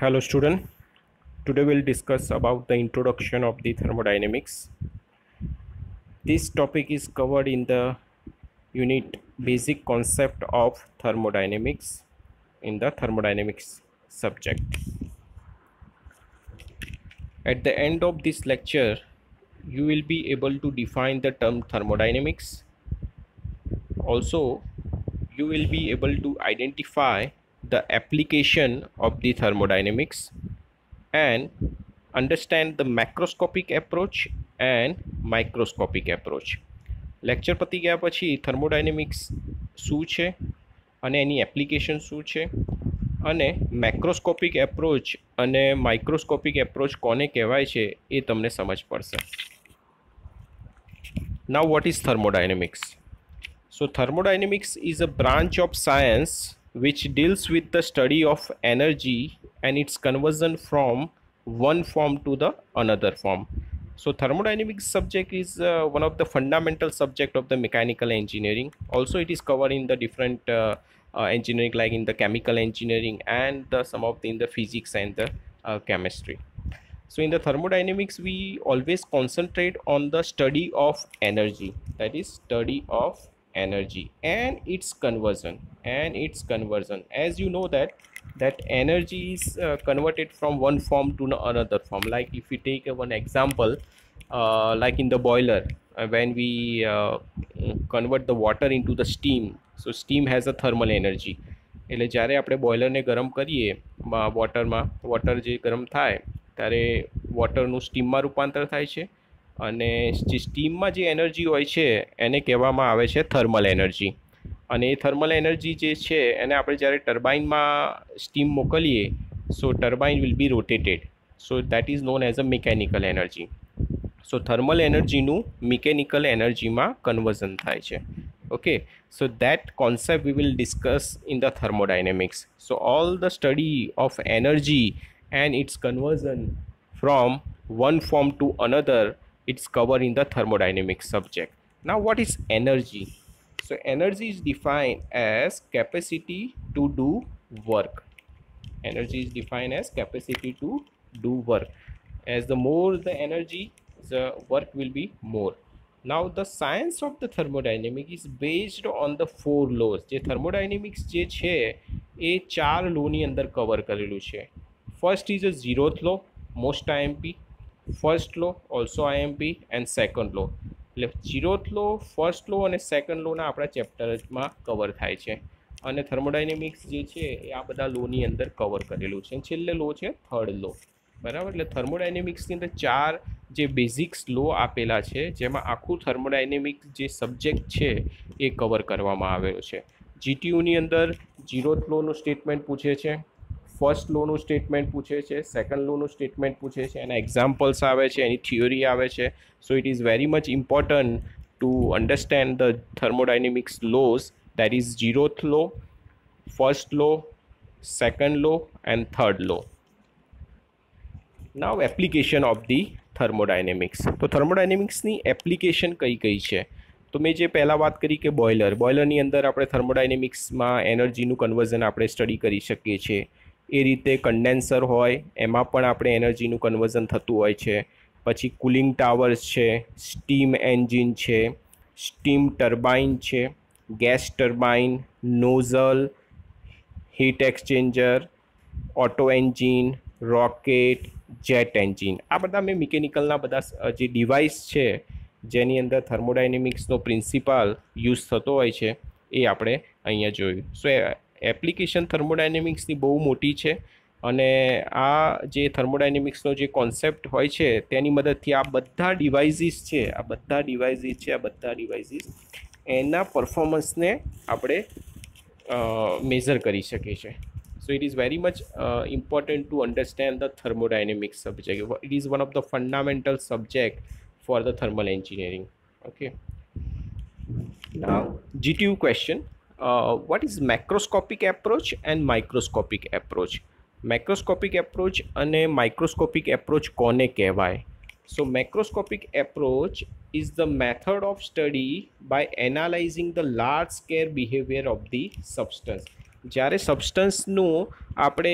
hello student today we'll discuss about the introduction of the thermodynamics this topic is covered in the unit basic concept of thermodynamics in the thermodynamics subject at the end of this lecture you will be able to define the term thermodynamics also you will be able to identify the application of the thermodynamics and understand the macroscopic approach and microscopic approach lecture પતી ગયા પછી thermodynamics શું છે અને એની application શું છે અને macroscopic approach અને માઇક્રોસ્કોપિક એપ્રોચ કોને કહેવાય છે એ તમને સમજ પડશે now what is thermodynamics so thermodynamics is a branch of science which deals with the study of energy and its conversion from one form to the another form so thermodynamics subject is uh, one of the fundamental subject of the mechanical engineering also it is covered in the different uh, uh, engineering like in the chemical engineering and the, some of the in the physics and the uh, chemistry so in the thermodynamics we always concentrate on the study of energy that is study of energy and its conversion and its conversion as you know that that energy is uh, converted from one form to another form like if we take uh, one example uh, like in the boiler when we convert the water into the steam so steam has a thermal energy એટલે જ્યારે આપણે બોઇલરને ગરમ કરીએ વોટરમાં water જે ગરમ થાય ત્યારે વોટરનું સ્ટીમમાં રૂપાંતર થાય છે અને જે સ્ટીમમાં જે એનર્જી હોય છે એને કહેવામાં આવે છે થર્મલ એનર્જી અને એ થર્મલ એનર્જી જે છે એને આપણે જ્યારે ટર્બાઇનમાં સ્ટીમ મોકલીએ so turbine will be rotated so that is known as a mechanical energy so thermal એનર્જીનું મિકેનિકલ એનર્જીમાં કન્વર્ઝન થાય છે okay so that concept we will discuss in the thermodynamics so all the study of energy and its conversion from one form to another it's covered in the thermodynamics subject now what is energy so energy is defined as capacity to do work energy is defined as capacity to do work as the more the energy the work will be more now the science of the thermodynamic is based on the four laws The thermodynamics law ni લોની cover karelu che. First is a zeroth law. Most time p first law also IMP and second law એટલે zeroth લો first લો અને second લોના આપણા ચેપ્ટરમાં cover થાય છે અને thermodynamics જે છે એ આ બધા લોની અંદર કવર કરેલું છે છેલ્લે લો છે થર્ડ લો બરાબર એટલે થર્મોડાયનેમિક્સની અંદર ચાર જે બેઝિક્સ લો આપેલા છે જેમાં આખું થર્મોડાયનેમિક્સ જે સબ્જેક્ટ છે એ કવર કરવામાં આવેલો છે જીટીયુની અંદર જીરો લોનું સ્ટેટમેન્ટ પૂછે છે ફર્સ્ટ લોનું સ્ટેટમેન્ટ પૂછે છે સેકન્ડ લોનું સ્ટેટમેન્ટ પૂછે છે એના એક્ઝામ્પલ્સ આવે છે એની થિયોરી આવે છે so it is very much important to understand the thermodynamics laws that is zeroth law first law second law and third law now application of the thermodynamics તો થર્મોડાયનેમિક્સની application કઈ કઈ છે તો મેં જે પહેલાં વાત કરી કે બોઇલર બોઇલરની અંદર આપણે થર્મોડાયનેમિક્સમાં એનર્જીનું કન્વર્ઝન આપણે સ્ટડી કરી શકીએ છીએ એ રીતે કન્ડેન્સર હોય એમાં પણ આપણે એનર્જીનું કન્વર્ઝન થતું હોય છે પછી કુલિંગ ટાવર્સ છે સ્ટીમ એન્જિન છે સ્ટીમ ટર્બાઇન છે gas turbine nozzle heat exchanger auto engine rocket jet engine આ બધા મેં મિકેનિકલના બધા જે ડિવાઇસ છે જેની અંદર થર્મોડાયનેમિક્સનો પ્રિન્સિપાલ યુઝ થતો હોય છે એ આપણે અહીંયા જોયું સો એપ્લિકેશન થર્મોડાયનેમિક્સની બહુ મોટી છે અને આ જે થર્મોડાયનેમિક્સનો જે કોન્સેપ્ટ હોય છે તેની મદદથી આ બધા ડિવાઇસીસ છે આ બધા ડિવાઇસીસ છે આ બધા ડિવાઇસીસ એના પરફોર્મન્સને આપણે મેઝર કરી શકીએ છીએ so it is very much uh, important to understand the thermodynamics subject it is one of the fundamental subject for the thermal engineering okay now gtu question uh, what is macroscopic approach and microscopic approach macroscopic approach અને microscopic approach કોને કહેવાય so macroscopic approach is the method of study by analyzing the large scale behavior of the substance જ્યારે સબસ્ટન્સનું આપણે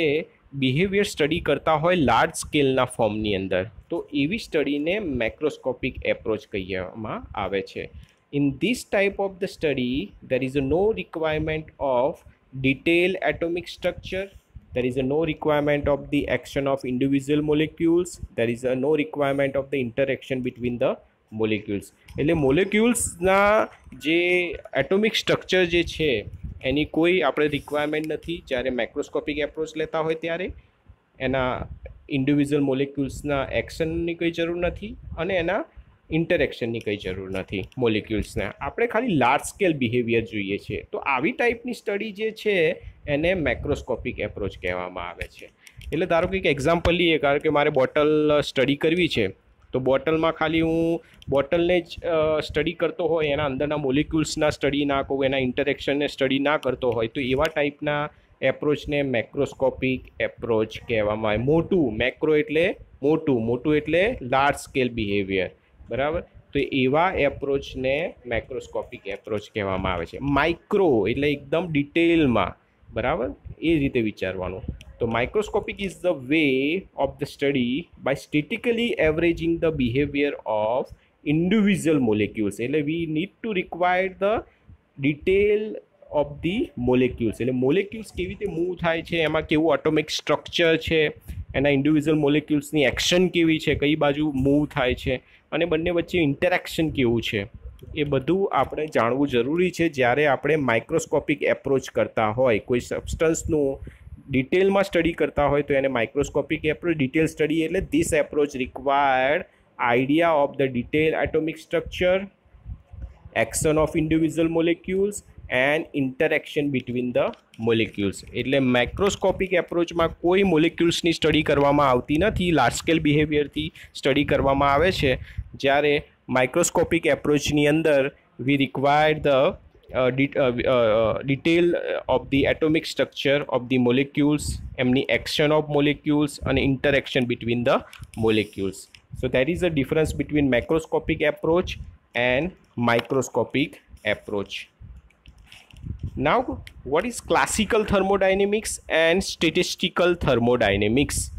behaviour study કરતા હોય large સ્કેલના ફોર્મની અંદર તો એવી સ્ટડીને મેક્રોસ્કોપિક એપ્રોચ કહેવામાં આવે છે in this type of the study there is no requirement of detailed atomic structure there is no requirement of the action of individual molecules there is no requirement of the interaction between the molecules એટલે મોલેક્યુલ્સના જે atomic structure જે છે એની કોઈ આપણે requirement નથી જ્યારે microscopic approach લેતા હોય ત્યારે એના ઇન્ડિવિઝ્યુઅલ મોલેક્યુલ્સના એક્શનની કોઈ જરૂર નથી અને એના ઇન્ટરેક્શનની કંઈ જરૂર નથી મોલિક્યુલ્સને આપણે ખાલી લાર્જ સ્કેલ બિહેવિયર જોઈએ છીએ તો આવી ટાઈપની સ્ટડી જે છે એને મેક્રોસ્કોપિક એપ્રોચ કહેવામાં આવે છે એટલે ધારો કે એક એક્ઝામ્પલ લઈએ કારણ કે મારે બોટલ સ્ટડી કરવી છે તો બોટલમાં ખાલી હું બોટલને જ સ્ટડી કરતો હોય એના અંદરના મોલિક્યુલ્સના સ્ટડી ના કહું એના ઇન્ટરેક્શનને સ્ટડી ના કરતો હોય તો એવા ટાઈપના એપ્રોચને મેક્રોસ્કોપિક એપ્રોચ કહેવામાં આવે મોટું મેક્રો એટલે મોટું મોટું એટલે લાર્જ સ્કેલ બિહેવિયર બરાબર તો એવા એપ્રોચને માઇક્રોસ્કોપિક એપ્રોચ કહેવામાં આવે છે માઇક્રો એટલે એકદમ ડિટેલમાં બરાબર એ રીતે વિચારવાનું તો microscopic is the way of the study by statically averaging the behaviour of individual molecules એટલે we need to require the detail of the molecules એટલે મોલેક્યુલ્સ કેવી રીતે મૂવ થાય છે એમાં કેવું ઓટોમિક સ્ટ્રક્ચર છે એના ઇન્ડિવિઝ્યુઅલ મોલિક્યુલ્સની એક્શન કેવી છે કઈ બાજુ મૂવ થાય છે અને બંને વચ્ચે ઇન્ટરેક્શન કેવું છે એ બધું આપણે જાણવું જરૂરી છે જ્યારે આપણે માઇક્રોસ્કોપિક એપ્રોચ કરતા હોય કોઈ સબસ્ટન્સનું ડિટેલમાં સ્ટડી કરતા હોય તો એને માઇક્રોસ્કોપિક એપ્રોચ ડિટેલ સ્ટડી એટલે this approach required idea of the detail atomic structure action of individual molecules and interaction between the molecules એટલે માઇક્રોસ્કોપિક એપ્રોચમાં કોઈ મોલિક્યુલ્સની સ્ટડી કરવામાં આવતી નથી લાર્જ સ્કેલ બિહેવિયરથી સ્ટડી કરવામાં આવે છે જ્યારે માઇક્રોસ્કોપિક એપ્રોચની અંદર we require the detail of the atomic structure of the molecules એમની એક્શન ઓફ મોલિક્યુલ્સ અને interaction between the molecules so that is a difference between microscopic approach and microscopic approach now what is classical thermodynamics and statistical thermodynamics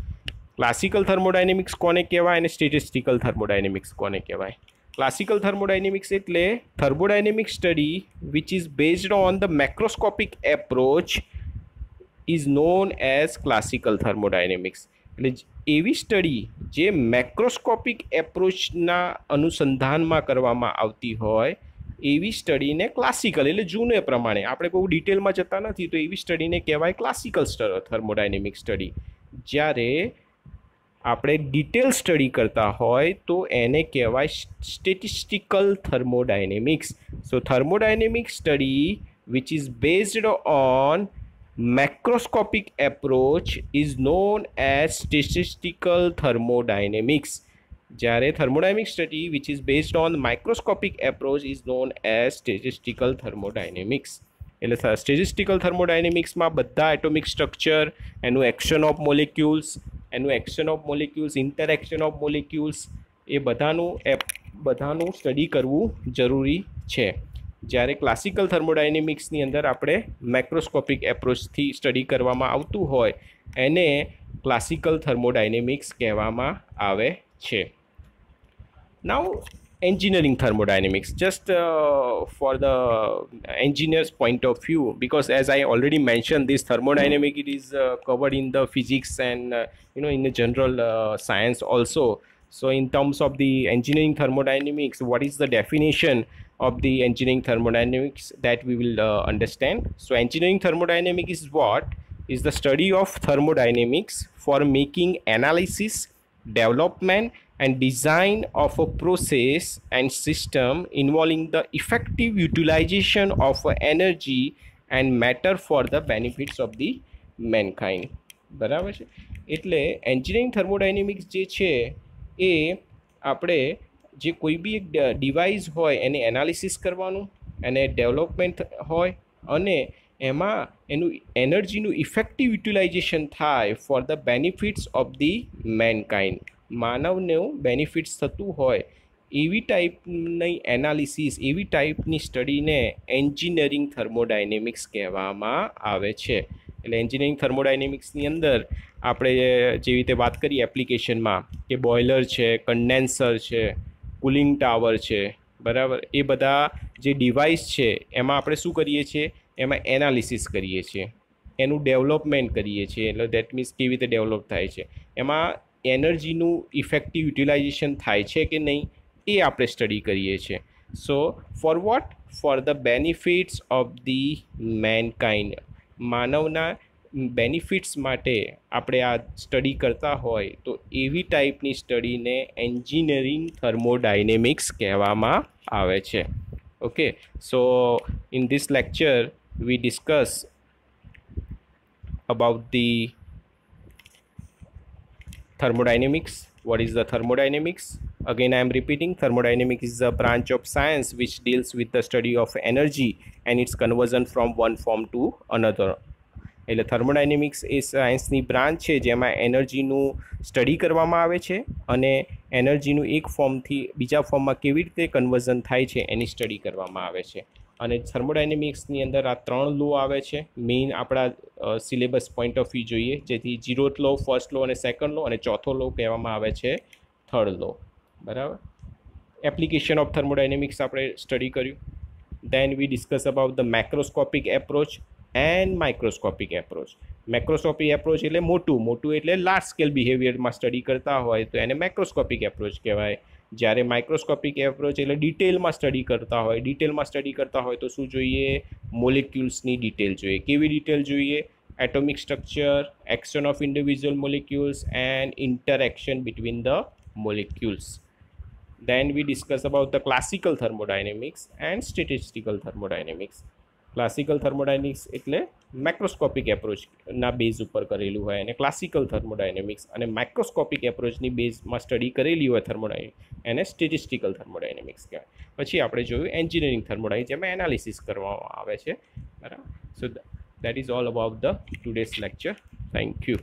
classical thermodynamics કોને કહેવાય અને statistical thermodynamics કોને કહેવાય classical thermodynamics એટલે thermodynamic study which is based on the macroscopic approach is known as classical thermodynamics એટલે એવી study જે macroscopic એપ્રોચના અનુસંધાનમાં કરવામાં આવતી હોય એવી સ્ટડીને ક્લાસિકલ એટલે જૂને પ્રમાણે આપણે બહુ ડિટેલમાં જતા નથી તો એવી સ્ટડીને કહેવાય ક્લાસિકલ થર્મોડાયનેમિક સ્ટડી જ્યારે આપણે ડિટેલ સ્ટડી કરતા હોય તો એને કહેવાય statistical thermodynamics so thermodynamic study which is based on macroscopic approach is known as statistical thermodynamics જ્યારે thermodynamic study which is based on microscopic approach is known as statistical thermodynamics એટલે statistical થર્મોડાયનેમિક્સમાં બધા atomic structure એનું action of molecules એનું action of molecules interaction of molecules એ બધાનું એપ બધાનું સ્ટડી કરવું જરૂરી છે જ્યારે ક્લાસિકલ થર્મોડાયનેમિક્સની અંદર આપણે માઇક્રોસ્કોપિક એપ્રોચથી સ્ટડી કરવામાં આવતું હોય એને ક્લાસિકલ થર્મોડાયનેમિક્સ કહેવામાં આવે છે now engineering thermodynamics just uh, for the engineer's point of view because as i already mentioned this thermodynamic it is uh, covered in the physics and uh, you know in the general uh, science also so in terms of the engineering thermodynamics what is the definition of the engineering thermodynamics that we will uh, understand so engineering thermodynamics is what is the study of thermodynamics for making analysis development and design of a process and system involving the effective utilization of energy and matter for the benefits of the mankind બરાબર છે એટલે engineering thermodynamics જે છે એ આપણે જે કોઈ બી એક device હોય એને એનાલિસિસ કરવાનું એને ડેવલપમેન્ટ હોય અને એમાં એનું એનર્જીનું ઇફેક્ટિવ યુટિલાઇઝેશન થાય for the benefits of the mankind માનવને બેનિફિટ્સ થતું હોય એવી ટાઈપની એનાલિસિસ એવી ટાઈપની સ્ટડીને એન્જિનિયરિંગ થર્મોડાયનેમિક્સ કહેવામાં આવે છે એટલે એન્જિનિયરિંગ થર્મોડાયનેમિક્સની અંદર આપણે જેવી રીતે વાત કરીએ એપ્લિકેશનમાં કે બોઇલર છે કન્ડેન્સર છે કુલિંગ ટાવર છે બરાબર એ બધા જે ડિવાઇસ છે એમાં આપણે શું કરીએ છીએ એમાં એનાલિસિસ કરીએ છીએ એનું ડેવલપમેન્ટ કરીએ છીએ એટલે દેટ મીન્સ કેવી રીતે ડેવલપ થાય છે એમાં એનર્જીનું ઇફેક્ટિવ યુટિલાઇઝેશન થાય છે કે નહીં એ આપણે સ્ટડી કરીએ છીએ so for what for the benefits of the mankind માનવના બેનિફિટ્સ માટે આપણે આ સ્ટડી કરતા હોય તો એવી ટાઈપની સ્ટડીને એન્જિનિયરિંગ થર્મોડાયનેમિક્સ કહેવામાં આવે છે okay so in this lecture we discuss about the thermodynamics what is the thermodynamics again i am repeating thermodynamics is a branch of science which deals with the study of energy and its conversion from one form to another એટલે thermodynamics એ સાયન્સની branch છે જેમાં એનર્જીનું study કરવામાં આવે છે અને એનર્જીનું એક ફોર્મથી બીજા ફોર્મમાં કેવી રીતે કન્વર્ઝન થાય છે એની સ્ટડી કરવામાં આવે છે અને થર્મોડાયનેમિક્સની અંદર આ ત્રણ લો આવે છે મેઇન આપણા સિલેબસ પોઈન્ટ ઓફ વ્યૂ જોઈએ જેથી જીરોથ લો ફર્સ્ટ લો અને સેકન્ડ લો અને ચોથો લો કહેવામાં આવે છે થર્ડ લો બરાબર એપ્લિકેશન ઓફ થર્મોડાયનેમિક્સ આપણે સ્ટડી કર્યું then we discuss about the microscopic approach and microscopic approach macroscopic approach એટલે મોટું મોટું એટલે લાર્જ સ્કેલ બિહેવિયરમાં સ્ટડી કરતા હોય તો એને મેક્રોસ્કોપિક એપ્રોચ કહેવાય જ્યારે માઇક્રોસ્કોપિક એપ્રોચ એટલે ડિટેલમાં સ્ટડી કરતા હોય ડિટેલમાં સ્ટડી કરતા હોય તો શું જોઈએ મોલિક્યુલ્સની ડિટેલ જોઈએ કેવી ડિટેલ જોઈએ atomic structure action of individual molecules and interaction between the molecules then we discuss about the classical thermodynamics and statistical thermodynamics classical thermodynamics એટલે માઇક્રોસ્કોપિક એપ્રોચના બેઝ ઉપર કરેલું હોય અને ક્લાસિકલ થર્મોડાયનેમિક્સ અને માઇક્રોસ્કોપિક એપ્રોચની બેઝમાં સ્ટડી કરેલી હોય થર્મોડાયનેમિક એને સ્ટેટિસ્ટિકલ થર્મોડાયનેમિક્સ કહેવાય પછી આપણે જોયું એન્જિનિયરિંગ થર્મોડાયનેમિક્સ જેમાં એનાલિસિસ કરવામાં આવે છે બરાબર so that is all about the today's lecture thank you